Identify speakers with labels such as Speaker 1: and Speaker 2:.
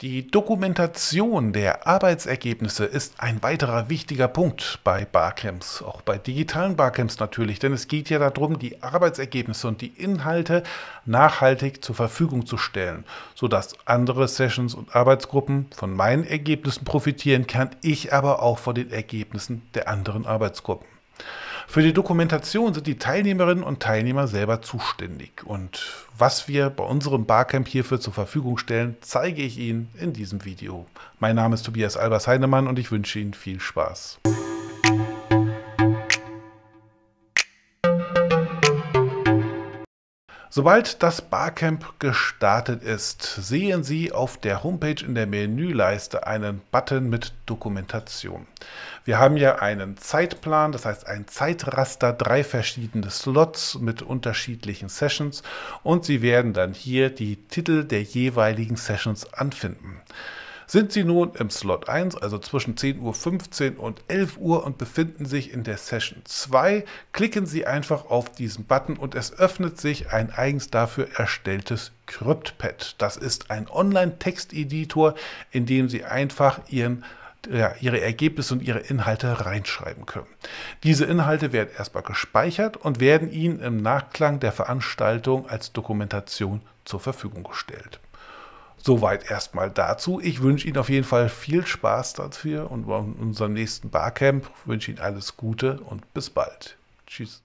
Speaker 1: Die Dokumentation der Arbeitsergebnisse ist ein weiterer wichtiger Punkt bei Barcamps, auch bei digitalen Barcamps natürlich, denn es geht ja darum, die Arbeitsergebnisse und die Inhalte nachhaltig zur Verfügung zu stellen, sodass andere Sessions und Arbeitsgruppen von meinen Ergebnissen profitieren kann, ich aber auch von den Ergebnissen der anderen Arbeitsgruppen. Für die Dokumentation sind die Teilnehmerinnen und Teilnehmer selber zuständig. Und was wir bei unserem Barcamp hierfür zur Verfügung stellen, zeige ich Ihnen in diesem Video. Mein Name ist Tobias Albers Heinemann und ich wünsche Ihnen viel Spaß. Sobald das Barcamp gestartet ist, sehen Sie auf der Homepage in der Menüleiste einen Button mit Dokumentation. Wir haben ja einen Zeitplan, das heißt ein Zeitraster, drei verschiedene Slots mit unterschiedlichen Sessions und Sie werden dann hier die Titel der jeweiligen Sessions anfinden. Sind Sie nun im Slot 1, also zwischen 10.15 Uhr und 11 Uhr und befinden sich in der Session 2, klicken Sie einfach auf diesen Button und es öffnet sich ein eigens dafür erstelltes CryptPad. Das ist ein Online-Texteditor, in dem Sie einfach Ihren ja, ihre Ergebnisse und ihre Inhalte reinschreiben können. Diese Inhalte werden erstmal gespeichert und werden Ihnen im Nachklang der Veranstaltung als Dokumentation zur Verfügung gestellt. Soweit erstmal dazu. Ich wünsche Ihnen auf jeden Fall viel Spaß dafür und bei unserem nächsten Barcamp wünsche Ihnen alles Gute und bis bald. Tschüss.